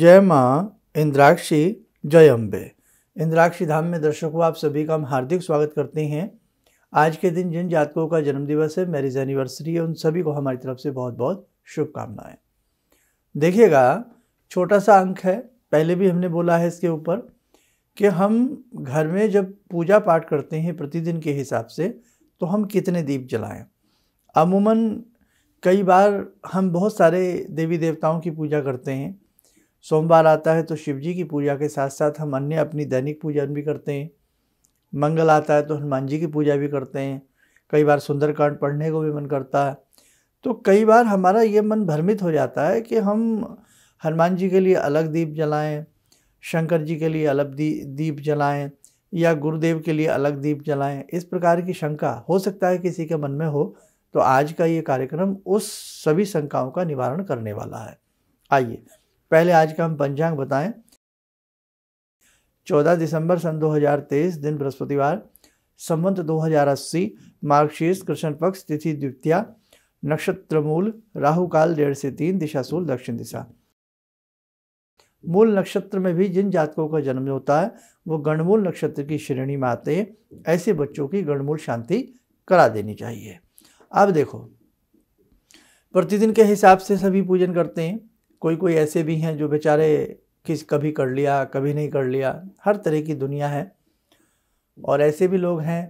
जय माँ इंद्राक्षी जय अम्बे इंद्राक्षी धाम में दर्शकों आप सभी का हम हार्दिक स्वागत करते हैं आज के दिन जिन जातकों का जन्मदिवस है मैरिज एनिवर्सरी है उन सभी को हमारी तरफ से बहुत बहुत शुभकामनाएं देखिएगा छोटा सा अंक है पहले भी हमने बोला है इसके ऊपर कि हम घर में जब पूजा पाठ करते हैं प्रतिदिन के हिसाब से तो हम कितने दीप जलाएं अमूमन कई बार हम बहुत सारे देवी देवताओं की पूजा करते हैं सोमवार आता है तो शिव जी की पूजा के साथ साथ हम अन्य अपनी दैनिक पूजन भी करते हैं मंगल आता है तो हनुमान जी की पूजा भी करते हैं कई बार सुंदरकांड पढ़ने को भी मन करता है तो कई बार हमारा ये मन भ्रमित हो जाता है कि हम हनुमान जी के लिए अलग दीप जलाएं शंकर जी के लिए अलग दी, दीप जलाएं या गुरुदेव के लिए अलग दीप जलाएं इस प्रकार की शंका हो सकता है किसी के मन में हो तो आज का ये कार्यक्रम उस सभी शंकाओं का निवारण करने वाला है आइए पहले आज का हम पंचांग बताएं 14 दिसंबर सन 2023 दिन बृहस्पतिवार संवंत 2080 मार्गशीर्ष कृष्ण पक्ष तिथि द्वितीया नक्षत्र मूल राहु काल डेढ़ से तीन दिशाशूल दक्षिण दिशा मूल नक्षत्र में भी जिन जातकों का जन्म होता है वो गणमूल नक्षत्र की श्रेणी में आते हैं ऐसे बच्चों की गणमूल शांति करा देनी चाहिए अब देखो प्रतिदिन के हिसाब से सभी पूजन करते हैं कोई कोई ऐसे भी हैं जो बेचारे किस कभी कर लिया कभी नहीं कर लिया हर तरह की दुनिया है और ऐसे भी लोग हैं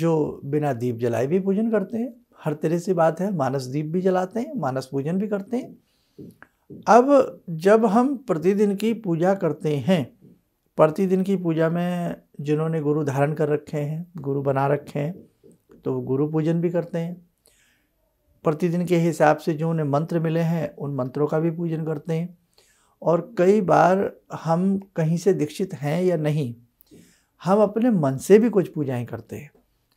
जो बिना दीप जलाए भी पूजन करते हैं हर तरह से बात है मानस दीप भी जलाते हैं मानस पूजन भी करते हैं अब जब हम प्रतिदिन की पूजा करते हैं प्रतिदिन की पूजा में जिन्होंने गुरु धारण कर रखे हैं गुरु बना रखे हैं तो गुरु पूजन भी करते हैं प्रतिदिन के हिसाब से जो उन्हें मंत्र मिले हैं उन मंत्रों का भी पूजन करते हैं और कई बार हम कहीं से दीक्षित हैं या नहीं हम अपने मन से भी कुछ पूजाएं करते हैं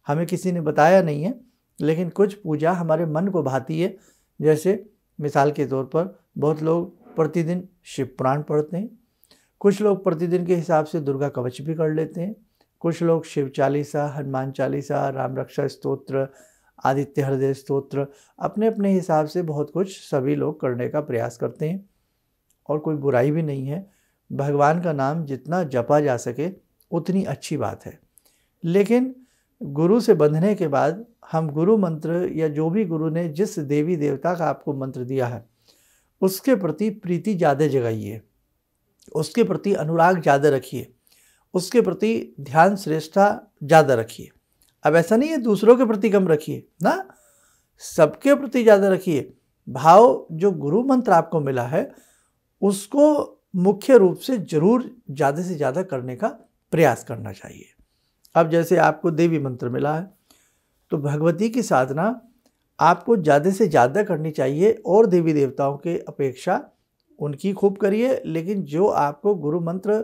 हमें किसी ने बताया नहीं है लेकिन कुछ पूजा हमारे मन को भाती है जैसे मिसाल के तौर पर बहुत लोग प्रतिदिन शिव पुराण पढ़ते हैं कुछ लोग प्रतिदिन के हिसाब से दुर्गा कवच भी कर लेते हैं कुछ लोग शिव चालीसा हनुमान चालीसा राम रक्षा स्तोत्र आदित्य हृदय स्त्रोत्र अपने अपने हिसाब से बहुत कुछ सभी लोग करने का प्रयास करते हैं और कोई बुराई भी नहीं है भगवान का नाम जितना जपा जा सके उतनी अच्छी बात है लेकिन गुरु से बंधने के बाद हम गुरु मंत्र या जो भी गुरु ने जिस देवी देवता का आपको मंत्र दिया है उसके प्रति प्रीति ज़्यादा जगाइए उसके प्रति अनुराग ज़्यादा रखिए उसके प्रति ध्यान श्रेष्ठा ज़्यादा रखिए अब ऐसा नहीं है दूसरों के प्रति कम रखिए ना सबके प्रति ज़्यादा रखिए भाव जो गुरु मंत्र आपको मिला है उसको मुख्य रूप से जरूर ज़्यादा से ज़्यादा करने का प्रयास करना चाहिए अब जैसे आपको देवी मंत्र मिला है तो भगवती की साधना आपको ज़्यादा से ज़्यादा करनी चाहिए और देवी देवताओं के अपेक्षा उनकी खूब करिए लेकिन जो आपको गुरु मंत्र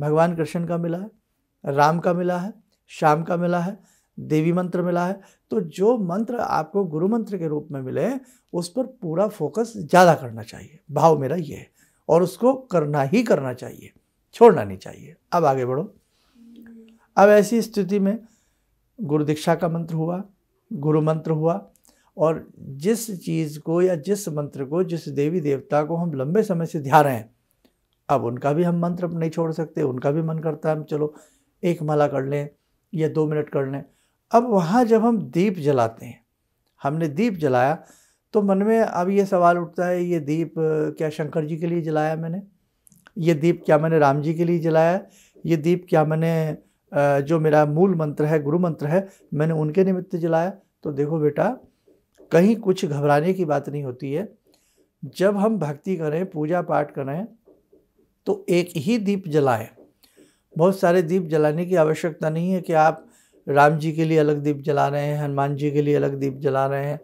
भगवान कृष्ण का मिला है राम का मिला है श्याम का मिला है देवी मंत्र मिला है तो जो मंत्र आपको गुरु मंत्र के रूप में मिले उस पर पूरा फोकस ज़्यादा करना चाहिए भाव मेरा ये है और उसको करना ही करना चाहिए छोड़ना नहीं चाहिए अब आगे बढ़ो अब ऐसी स्थिति में गुरु दीक्षा का मंत्र हुआ गुरु मंत्र हुआ और जिस चीज़ को या जिस मंत्र को जिस देवी देवता को हम लंबे समय से ध्या रहे हैं अब उनका भी हम मंत्र नहीं छोड़ सकते उनका भी मन करता है हम चलो एक माला कर लें या दो मिनट कर लें अब वहाँ जब हम दीप जलाते हैं हमने दीप जलाया तो मन में अब ये सवाल उठता है ये दीप क्या शंकर जी के लिए जलाया मैंने ये दीप क्या मैंने राम जी के लिए जलाया ये दीप क्या मैंने जो मेरा मूल मंत्र है गुरु मंत्र है मैंने उनके निमित्त जलाया तो देखो बेटा कहीं कुछ घबराने की बात नहीं होती है जब हम भक्ति करें पूजा पाठ करें तो एक ही दीप जलाएं बहुत सारे दीप जलाने की आवश्यकता नहीं है कि आप राम जी के लिए अलग दीप जला रहे हैं हनुमान जी के लिए अलग दीप जला रहे हैं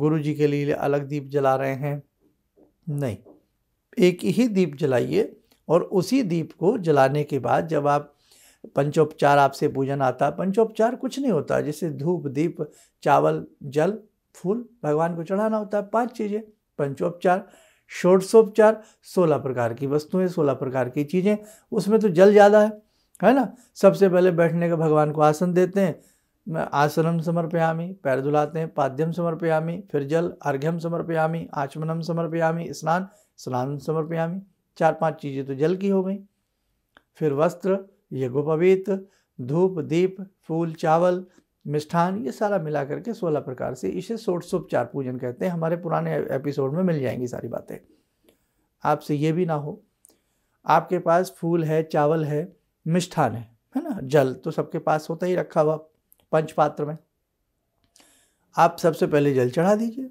गुरु जी के लिए अलग दीप जला रहे हैं नहीं एक ही दीप जलाइए और उसी दीप को जलाने के बाद जब आप पंचोपचार आपसे पूजन आता पंचोपचार कुछ नहीं होता जैसे धूप दीप चावल जल फूल भगवान को चढ़ाना होता है पांच चीज़ें पंचोपचार षोडशोपचार सोलह प्रकार की वस्तुएं सोलह प्रकार की चीज़ें उसमें तो जल ज़्यादा है है ना सबसे पहले बैठने का भगवान को आसन देते हैं आसनम समर्पयामी पैर धुलाते हैं पाद्यम समर्पयामी फिर जल अर्घ्यम समर्पयामी आचमनम समर्पयामी स्नान स्नान समर्पयामी चार पांच चीज़ें तो जल की हो गई फिर वस्त्र यज्ञोपवीत धूप दीप फूल चावल मिष्ठान ये सारा मिला करके सोलह प्रकार से इसे सोटसोपचार पूजन कहते हैं हमारे पुराने एपिसोड में मिल जाएंगी सारी बातें आपसे ये भी ना हो आपके पास फूल है चावल है मिष्ठान है है ना जल तो सबके पास होता ही रखा हुआ पंच पात्र में आप सबसे पहले जल चढ़ा दीजिए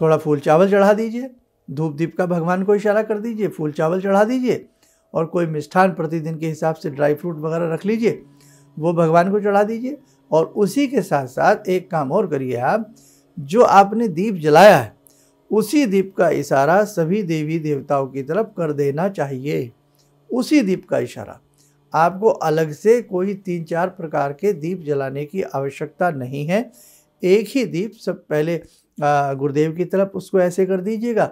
थोड़ा फूल चावल चढ़ा दीजिए धूप दीप का भगवान को इशारा कर दीजिए फूल चावल चढ़ा दीजिए और कोई मिष्ठान प्रतिदिन के हिसाब से ड्राई फ्रूट वगैरह रख लीजिए वो भगवान को चढ़ा दीजिए और उसी के साथ साथ एक काम और करिए आप जो आपने दीप जलाया है उसी दीप का इशारा सभी देवी देवताओं की तरफ कर देना चाहिए उसी दीप का इशारा आपको अलग से कोई तीन चार प्रकार के दीप जलाने की आवश्यकता नहीं है एक ही दीप सब पहले गुरुदेव की तरफ उसको ऐसे कर दीजिएगा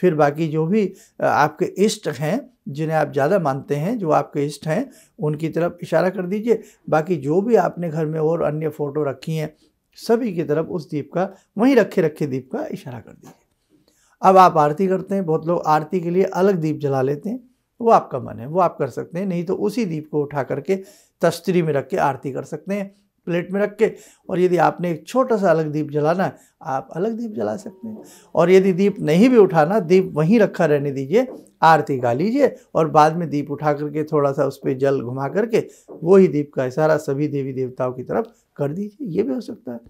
फिर बाकी जो भी आपके इष्ट हैं जिन्हें आप ज़्यादा मानते हैं जो आपके इष्ट हैं उनकी तरफ इशारा कर दीजिए बाकी जो भी आपने घर में और अन्य फ़ोटो रखी हैं सभी की तरफ उस दीप का वहीं रखे रखे दीप का इशारा कर दीजिए अब आप आरती करते हैं बहुत लोग आरती के लिए अलग दीप जला लेते हैं वो आपका मन है वो आप कर सकते हैं नहीं तो उसी दीप को उठा करके तस्तरी में रख के आरती कर सकते हैं प्लेट में रख के और यदि आपने एक छोटा सा अलग दीप जलाना है आप अलग दीप जला सकते हैं और यदि दीप नहीं भी उठाना दीप वहीं रखा रहने दीजिए आरती गा लीजिए और बाद में दीप उठा करके थोड़ा सा उस पर जल घुमा करके वो ही दीप का इशारा सभी देवी देवताओं की तरफ कर दीजिए ये भी हो सकता है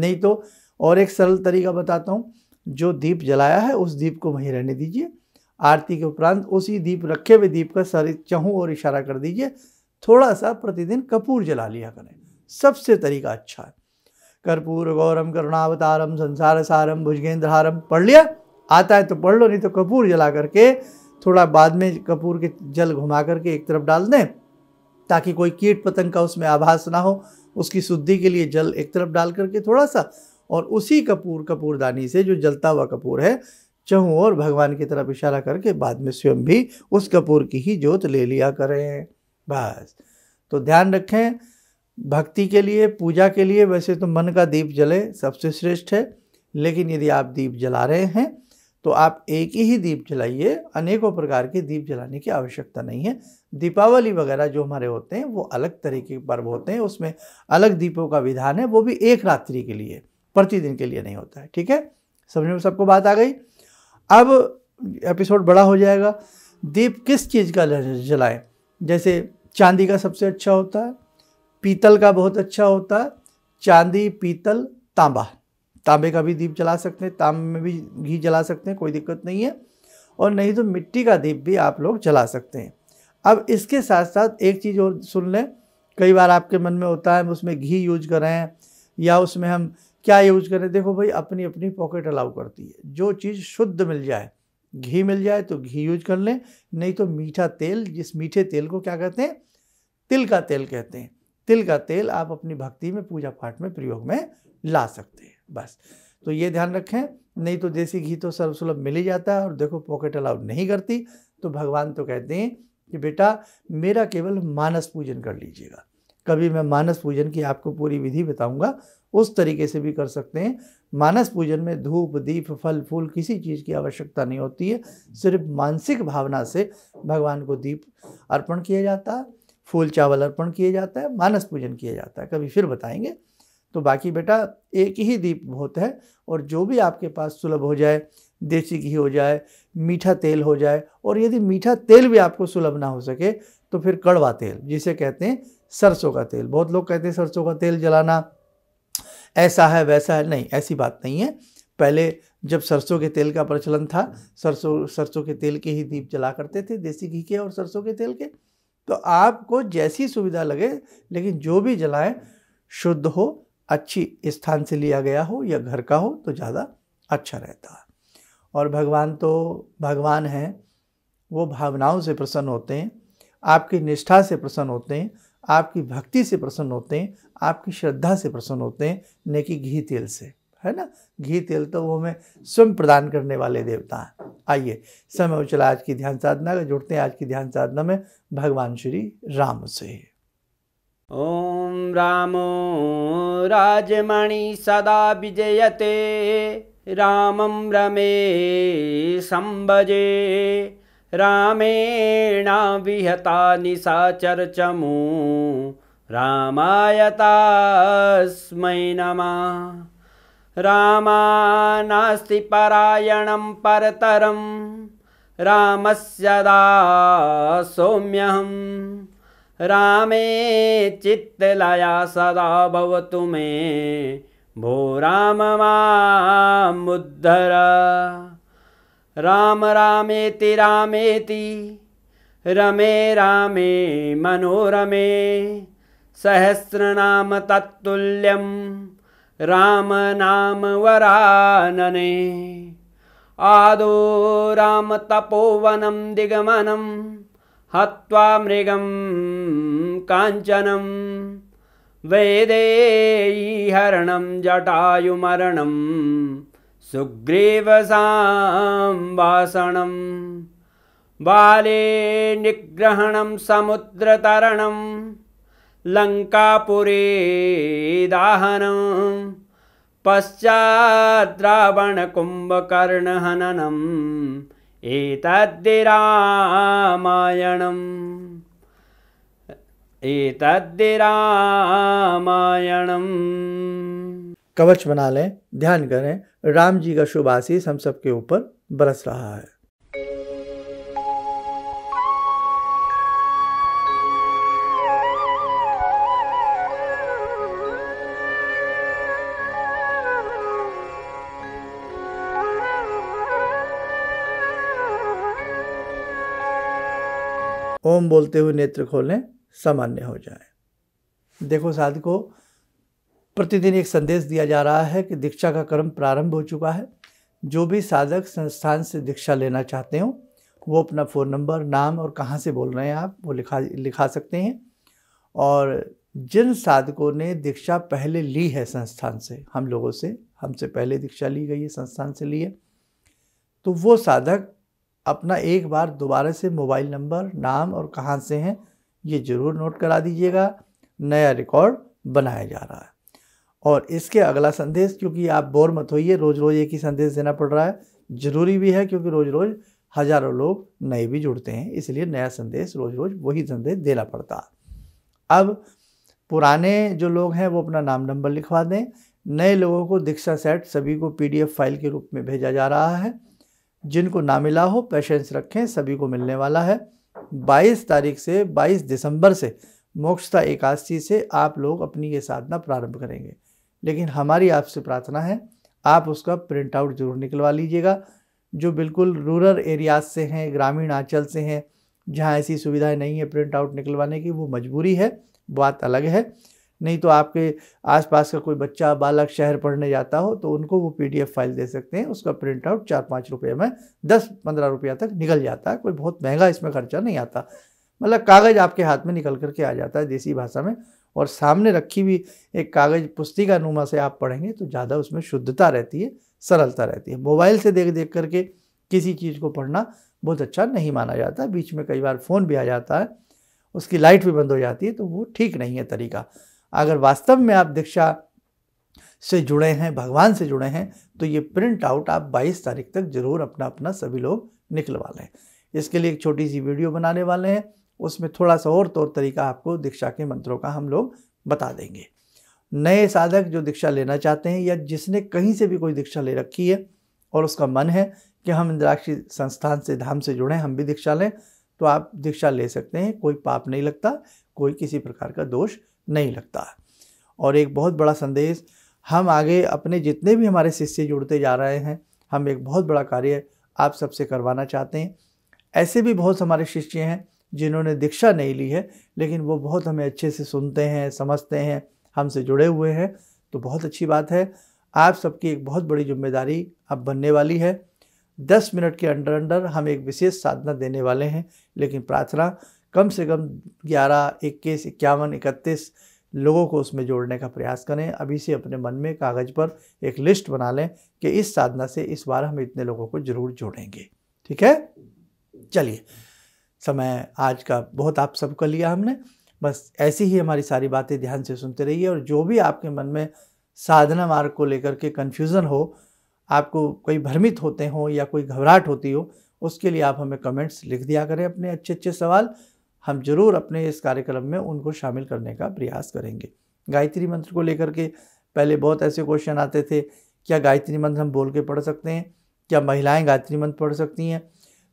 नहीं तो और एक सरल तरीका बताता हूँ जो दीप जलाया है उस दीप को वहीं रहने दीजिए आरती के उपरांत उसी दीप रखे हुए दीप का सारे चहूँ और इशारा कर दीजिए थोड़ा सा प्रतिदिन कपूर जला लिया करें सबसे तरीका अच्छा है कर्पूर गौरम करुणावतारम संसार सारम भुजगेंद्रहारम पढ़ लिया आता है तो पढ़ लो नहीं तो कपूर जला करके थोड़ा बाद में कपूर के जल घुमा करके एक तरफ डाल दें ताकि कोई कीट पतंग का उसमें आभास ना हो उसकी शुद्धि के लिए जल एक तरफ डाल करके थोड़ा सा और उसी कपूर कपूरदानी से जो जलता हुआ कपूर है चहूँ और भगवान की तरफ इशारा करके बाद में स्वयं भी उस कपूर की ही जोत ले लिया करें बस तो ध्यान रखें भक्ति के लिए पूजा के लिए वैसे तो मन का दीप जले सबसे श्रेष्ठ है लेकिन यदि आप दीप जला रहे हैं तो आप एक ही दीप जलाइए अनेकों प्रकार के दीप जलाने की आवश्यकता नहीं है दीपावली वगैरह जो हमारे होते हैं वो अलग तरीके के पर्व होते हैं उसमें अलग दीपों का विधान है वो भी एक रात्रि के लिए प्रतिदिन के लिए नहीं होता है ठीक है समझ में सबको बात आ गई अब एपिसोड बड़ा हो जाएगा दीप किस चीज़ का जलाएं जैसे चांदी का सबसे अच्छा होता है पीतल का बहुत अच्छा होता है चांदी पीतल तांबा तांबे का भी दीप जला सकते हैं तांबे में भी घी जला सकते हैं कोई दिक्कत नहीं है और नहीं तो मिट्टी का दीप भी आप लोग जला सकते हैं अब इसके साथ साथ एक चीज़ और सुन लें कई बार आपके मन में होता है हम उसमें घी यूज कर रहे हैं या उसमें हम क्या यूज़ करें देखो भाई अपनी अपनी पॉकेट अलाउ करती है जो चीज़ शुद्ध मिल जाए घी मिल जाए तो घी यूज कर लें नहीं तो मीठा तेल जिस मीठे तेल को क्या कहते हैं तिल का तेल कहते हैं तिल का तेल आप अपनी भक्ति में पूजा पाठ में प्रयोग में ला सकते हैं बस तो ये ध्यान रखें नहीं तो देसी घी तो सर्वसुलभ मिल ही जाता है और देखो पॉकेट अलाउ नहीं करती तो भगवान तो कहते हैं कि बेटा मेरा केवल मानस पूजन कर लीजिएगा कभी मैं मानस पूजन की आपको पूरी विधि बताऊंगा उस तरीके से भी कर सकते हैं मानस पूजन में धूप दीप फल फूल किसी चीज़ की आवश्यकता नहीं होती है सिर्फ मानसिक भावना से भगवान को दीप अर्पण किया जाता है फूल चावल अर्पण किया जाता है मानस पूजन किया जाता है कभी फिर बताएंगे तो बाकी बेटा एक ही दीप बहुत है और जो भी आपके पास सुलभ हो जाए देसी घी हो जाए मीठा तेल हो जाए और यदि मीठा तेल भी आपको सुलभ ना हो सके तो फिर कड़वा तेल जिसे कहते हैं सरसों का तेल बहुत लोग कहते हैं सरसों का तेल जलाना ऐसा है वैसा है नहीं ऐसी बात नहीं है पहले जब सरसों के तेल का प्रचलन था सरसों सरसों के तेल के ही दीप जला करते थे देसी घी के और सरसों के तेल के तो आपको जैसी सुविधा लगे लेकिन जो भी जलाएं शुद्ध हो अच्छी स्थान से लिया गया हो या घर का हो तो ज़्यादा अच्छा रहता है और भगवान तो भगवान हैं वो भावनाओं से प्रसन्न होते हैं आपकी निष्ठा से प्रसन्न होते हैं आपकी भक्ति से प्रसन्न होते हैं आपकी श्रद्धा से प्रसन्न होते हैं न कि घी तेल से है ना घी तेल तो वो हमें स्वयं प्रदान करने वाले देवता हैं आइए समय उचला आज की ध्यान साधना का जुड़ते हैं आज की ध्यान साधना में भगवान श्री राम से ओम रामो राजमणि सदा विजयते रामम रमे संभजे रामेणा विहता निशाचर्चमू रामायतास्मै नमः रामा नास्ति परायणं परतरं रामस्यदा सोम्यहं रामे चित्तलया सदा भवतु मे भो राम मामुद्धर राम रामेति रामेति रमे रामे मनोरमे सहस्रनाम तत्तुल्यं रामनाम वरानने आदो राम तपोवनं दिगमनं हत्वा मृगं काञ्चनं वेदेहरणं जटायुमरणं सुग्रीवसाम्भाषणं बाले निग्रहणं समुद्रतरणं लङ्कापुरे दाहनं पश्चाद्रावणकुम्भकर्णहननम् एतद्दि रामायणम् एतद्दि रामायणम् कवच बना लें ध्यान करें राम जी का शुभ आशीष हम सबके ऊपर बरस रहा है ओम बोलते हुए नेत्र खोलें सामान्य हो जाए देखो साधको प्रतिदिन एक संदेश दिया जा रहा है कि दीक्षा का क्रम प्रारंभ हो चुका है जो भी साधक संस्थान से दीक्षा लेना चाहते हो वो अपना फ़ोन नंबर नाम और कहाँ से बोल रहे हैं आप वो लिखा लिखा सकते हैं और जिन साधकों ने दीक्षा पहले ली है संस्थान से हम लोगों से हमसे पहले दीक्षा ली गई है संस्थान से ली है तो वो साधक अपना एक बार दोबारा से मोबाइल नंबर नाम और कहाँ से हैं ये ज़रूर नोट करा दीजिएगा नया रिकॉर्ड बनाया जा रहा है और इसके अगला संदेश क्योंकि आप बोर मत होइए रोज़ रोज़ एक ही संदेश देना पड़ रहा है ज़रूरी भी है क्योंकि रोज़ रोज़ हज़ारों लोग नए भी जुड़ते हैं इसलिए नया संदेश रोज़ रोज़ वही संदेश देना पड़ता है अब पुराने जो लोग हैं वो अपना नाम नंबर लिखवा दें नए लोगों को दीक्षा सेट सभी को पी फाइल के रूप में भेजा जा रहा है जिनको ना मिला हो पेशेंस रखें सभी को मिलने वाला है 22 तारीख से 22 दिसंबर से मोक्षता एकादशी से आप लोग अपनी ये साधना प्रारंभ करेंगे लेकिन हमारी आपसे प्रार्थना है आप उसका प्रिंट आउट जरूर निकलवा लीजिएगा जो बिल्कुल रूरल एरियाज से हैं ग्रामीण आंचल से हैं जहाँ ऐसी सुविधाएं नहीं है प्रिंट आउट निकलवाने की वो मजबूरी है बात अलग है नहीं तो आपके आसपास का कोई बच्चा बालक शहर पढ़ने जाता हो तो उनको वो पीडीएफ फाइल दे सकते हैं उसका प्रिंट आउट चार पाँच रुपये में दस पंद्रह रुपया तक निकल जाता है कोई बहुत महंगा इसमें खर्चा नहीं आता मतलब कागज़ आपके हाथ में निकल करके आ जाता है देसी भाषा में और सामने रखी हुई एक कागज़ पुस्तिका नुमा से आप पढ़ेंगे तो ज़्यादा उसमें शुद्धता रहती है सरलता रहती है मोबाइल से देख देख करके किसी चीज़ को पढ़ना बहुत अच्छा नहीं माना जाता बीच में कई बार फ़ोन भी आ जाता है उसकी लाइट भी बंद हो जाती है तो वो ठीक नहीं है तरीका अगर वास्तव में आप दीक्षा से जुड़े हैं भगवान से जुड़े हैं तो ये प्रिंट आउट आप 22 तारीख तक जरूर अपना अपना सभी लोग निकलवा लें इसके लिए एक छोटी सी वीडियो बनाने वाले हैं उसमें थोड़ा सा और तौर तरीका आपको दीक्षा के मंत्रों का हम लोग बता देंगे नए साधक जो दीक्षा लेना चाहते हैं या जिसने कहीं से भी कोई दीक्षा ले रखी है और उसका मन है कि हम इंद्राक्षी संस्थान से धाम से जुड़ें हम भी दीक्षा लें तो आप दीक्षा ले सकते हैं कोई पाप नहीं लगता कोई किसी प्रकार का दोष नहीं लगता और एक बहुत बड़ा संदेश हम आगे अपने जितने भी हमारे शिष्य जुड़ते जा रहे हैं हम एक बहुत बड़ा कार्य आप सबसे करवाना चाहते हैं ऐसे भी बहुत हमारे शिष्य हैं जिन्होंने दीक्षा नहीं ली है लेकिन वो बहुत हमें अच्छे से सुनते हैं समझते हैं हमसे जुड़े हुए हैं तो बहुत अच्छी बात है आप सबकी एक बहुत बड़ी जिम्मेदारी अब बनने वाली है दस मिनट के अंडर अंडर हम एक विशेष साधना देने वाले हैं लेकिन प्रार्थना कम से कम ग्यारह इक्कीस इक्यावन इकतीस लोगों को उसमें जोड़ने का प्रयास करें अभी से अपने मन में कागज़ पर एक लिस्ट बना लें कि इस साधना से इस बार हम इतने लोगों को ज़रूर जोड़ेंगे ठीक है चलिए समय आज का बहुत आप सबका लिया हमने बस ऐसी ही हमारी सारी बातें ध्यान से सुनते रहिए और जो भी आपके मन में साधना मार्ग को लेकर के कन्फ्यूज़न हो आपको कोई भ्रमित होते हों या कोई घबराहट होती हो उसके लिए आप हमें कमेंट्स लिख दिया करें अपने अच्छे अच्छे सवाल हम जरूर अपने इस कार्यक्रम में उनको शामिल करने का प्रयास करेंगे गायत्री मंत्र को लेकर के पहले बहुत ऐसे क्वेश्चन आते थे क्या गायत्री मंत्र हम बोल के पढ़ सकते हैं क्या महिलाएं गायत्री मंत्र पढ़ सकती हैं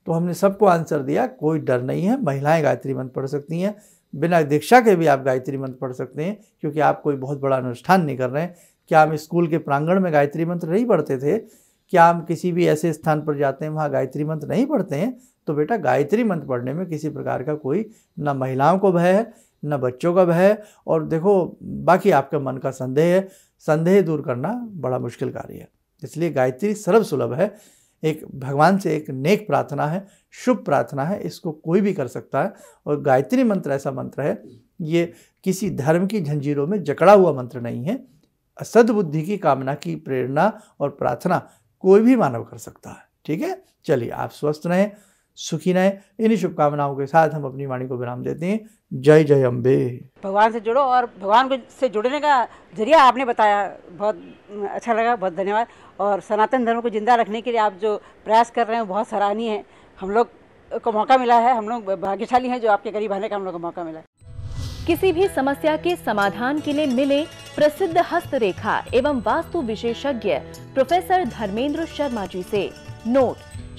तो हमने सबको आंसर दिया कोई डर नहीं है महिलाएं गायत्री मंत्र पढ़ सकती हैं बिना दीक्षा के भी आप गायत्री मंत्र पढ़ सकते हैं क्योंकि आप कोई बहुत बड़ा अनुष्ठान नहीं कर रहे हैं क्या हम स्कूल के प्रांगण में गायत्री मंत्र नहीं पढ़ते थे क्या हम किसी भी ऐसे स्थान पर जाते हैं वहाँ गायत्री मंत्र नहीं पढ़ते हैं तो बेटा गायत्री मंत्र पढ़ने में किसी प्रकार का कोई न महिलाओं को भय है न बच्चों का भय और देखो बाकी आपका मन का संदेह है संदेह दूर करना बड़ा मुश्किल कार्य है इसलिए गायत्री सर्वसुलभ सुलभ है एक भगवान से एक नेक प्रार्थना है शुभ प्रार्थना है इसको कोई भी कर सकता है और गायत्री मंत्र ऐसा मंत्र है ये किसी धर्म की झंझीरों में जकड़ा हुआ मंत्र नहीं है असदबुद्धि की कामना की प्रेरणा और प्रार्थना कोई भी मानव कर सकता है ठीक है चलिए आप स्वस्थ रहें सुखी रहें इन्हीं शुभकामनाओं के साथ हम अपनी वाणी को विराम देते हैं जय जय अम्बे भगवान से जुड़ो और भगवान को से जुड़ने का जरिया आपने बताया बहुत अच्छा लगा बहुत धन्यवाद और सनातन धर्म को जिंदा रखने के लिए आप जो प्रयास कर रहे हैं बहुत सराहनीय है हम लोग को मौका मिला है हम लोग भाग्यशाली हैं जो आपके गरीब आने का हम लोग को मौका मिला है किसी भी समस्या के समाधान के लिए मिले प्रसिद्ध हस्तरेखा एवं वास्तु विशेषज्ञ प्रोफेसर धर्मेंद्र शर्मा जी से नोट